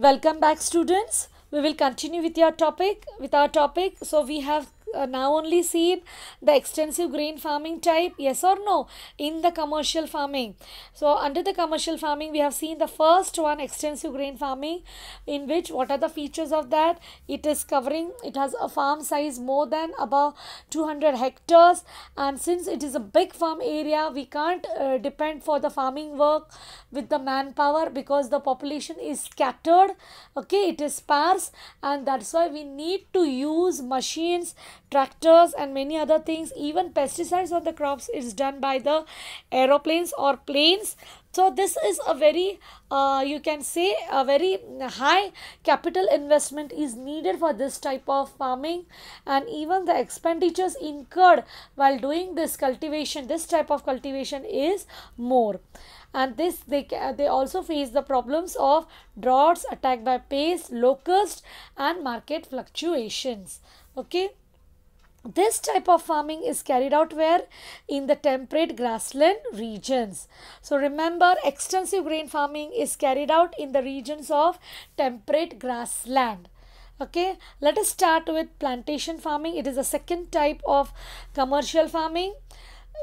Welcome back students. We will continue with your topic with our topic. So we have uh, now only seen the extensive grain farming type yes or no in the commercial farming so under the commercial farming we have seen the first one extensive grain farming in which what are the features of that it is covering it has a farm size more than about 200 hectares and since it is a big farm area we can't uh, depend for the farming work with the manpower because the population is scattered okay it is sparse and that's why we need to use machines tractors and many other things even pesticides on the crops is done by the aeroplanes or planes so this is a very uh, you can say a very high capital investment is needed for this type of farming and even the expenditures incurred while doing this cultivation this type of cultivation is more and this they they also face the problems of droughts attack by pests locusts and market fluctuations okay this type of farming is carried out where? In the temperate grassland regions. So remember extensive grain farming is carried out in the regions of temperate grassland. Okay, let us start with plantation farming. It is the second type of commercial farming.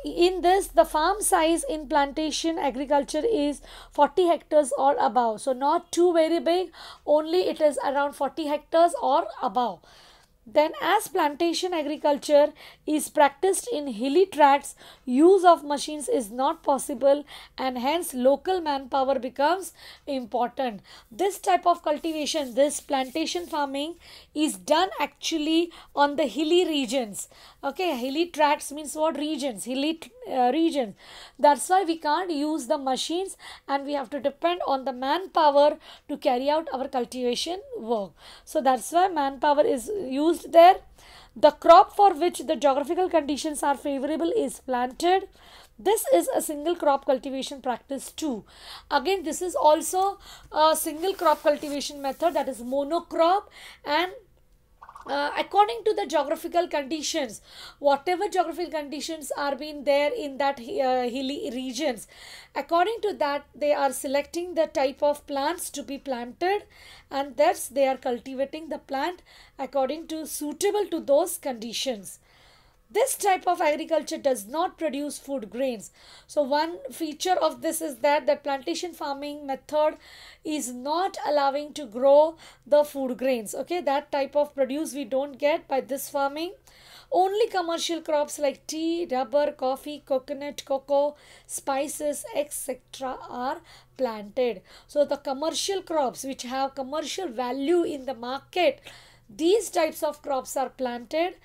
In this, the farm size in plantation agriculture is 40 hectares or above. So not too very big, only it is around 40 hectares or above. Then as plantation agriculture is practiced in hilly tracts, use of machines is not possible and hence local manpower becomes important. This type of cultivation, this plantation farming is done actually on the hilly regions. Okay, hilly tracts means what regions? Hilly uh, regions. That's why we can't use the machines and we have to depend on the manpower to carry out our cultivation work. So that's why manpower is used there. The crop for which the geographical conditions are favorable is planted. This is a single crop cultivation practice too. Again, this is also a single crop cultivation method that is monocrop and uh, according to the geographical conditions whatever geographical conditions are being there in that uh, hilly regions according to that they are selecting the type of plants to be planted and thus they are cultivating the plant according to suitable to those conditions this type of agriculture does not produce food grains. So one feature of this is that that plantation farming method is not allowing to grow the food grains. Okay, that type of produce we don't get by this farming. Only commercial crops like tea, rubber, coffee, coconut, cocoa, spices, etc. are planted. So the commercial crops which have commercial value in the market, these types of crops are planted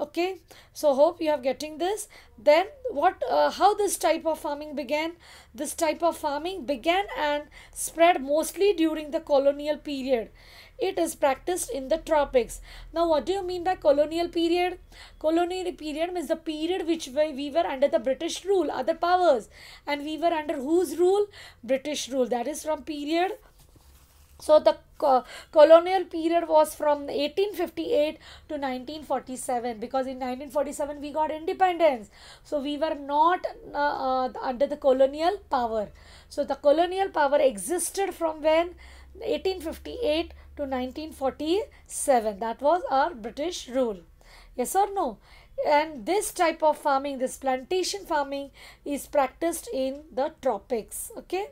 okay so hope you have getting this then what uh, how this type of farming began this type of farming began and spread mostly during the colonial period it is practiced in the tropics now what do you mean by colonial period colonial period means the period which we were under the british rule other powers and we were under whose rule british rule that is from period so the co uh, colonial period was from 1858 to 1947 because in 1947 we got independence. So we were not uh, uh, under the colonial power. So the colonial power existed from when 1858 to 1947. That was our British rule. Yes or no? and this type of farming this plantation farming is practiced in the tropics okay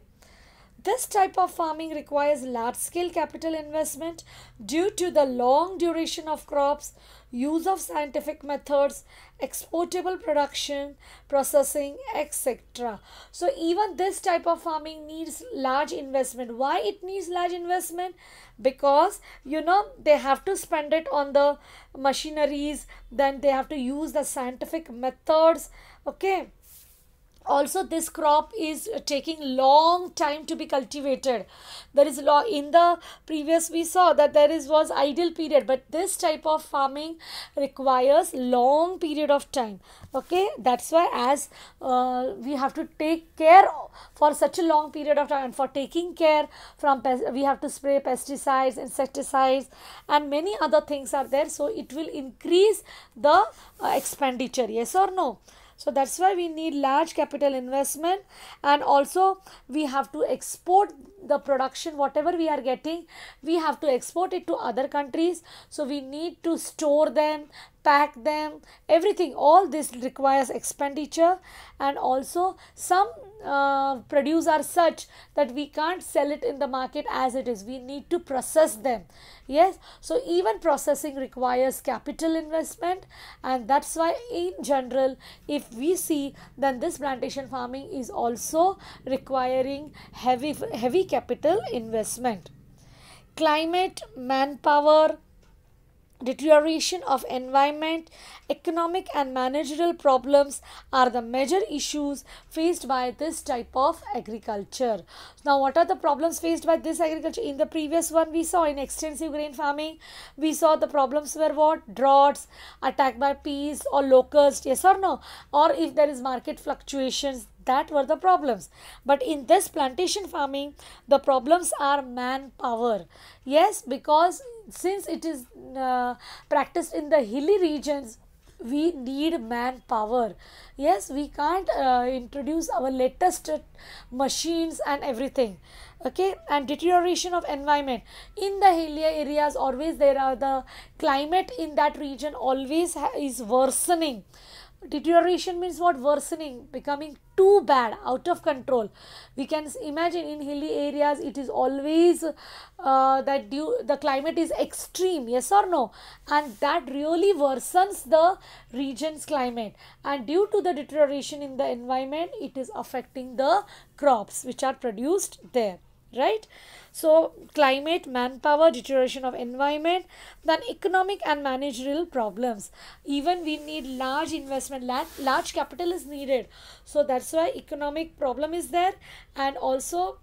this type of farming requires large scale capital investment due to the long duration of crops, use of scientific methods, exportable production, processing, etc. So, even this type of farming needs large investment. Why it needs large investment? Because you know they have to spend it on the machineries, then they have to use the scientific methods. Okay also this crop is taking long time to be cultivated there is law in the previous we saw that there is was ideal period but this type of farming requires long period of time okay that's why as uh, we have to take care for such a long period of time and for taking care from we have to spray pesticides insecticides and many other things are there so it will increase the uh, expenditure yes or no so that's why we need large capital investment and also we have to export the production whatever we are getting we have to export it to other countries so we need to store them pack them everything all this requires expenditure and also some uh, produce are such that we can't sell it in the market as it is we need to process them yes so even processing requires capital investment and that's why in general if we see then this plantation farming is also requiring heavy heavy capital investment climate manpower deterioration of environment, economic and managerial problems are the major issues faced by this type of agriculture. Now, what are the problems faced by this agriculture? In the previous one, we saw in extensive grain farming, we saw the problems were what? Droughts, attack by pests or locusts, yes or no? Or if there is market fluctuations, that were the problems but in this plantation farming the problems are manpower yes because since it is uh, practiced in the hilly regions we need manpower yes we can't uh, introduce our latest machines and everything okay and deterioration of environment in the hilly areas always there are the climate in that region always is worsening deterioration means what worsening becoming too bad out of control we can imagine in hilly areas it is always uh, that due, the climate is extreme yes or no and that really worsens the region's climate and due to the deterioration in the environment it is affecting the crops which are produced there right so climate manpower deterioration of environment then economic and managerial problems even we need large investment large capital is needed so that's why economic problem is there and also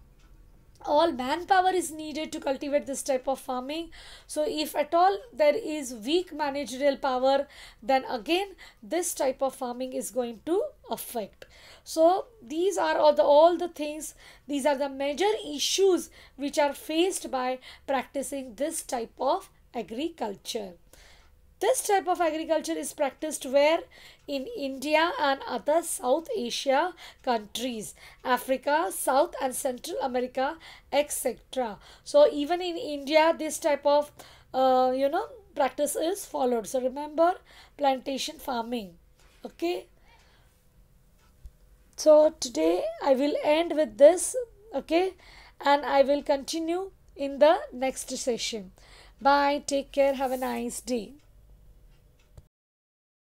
all manpower is needed to cultivate this type of farming so if at all there is weak managerial power then again this type of farming is going to Effect. so these are all the, all the things these are the major issues which are faced by practicing this type of agriculture this type of agriculture is practiced where in India and other South Asia countries, Africa, South and Central America, etc. So even in India, this type of uh, you know practice is followed. So remember plantation farming. Okay so today i will end with this okay and i will continue in the next session bye take care have a nice day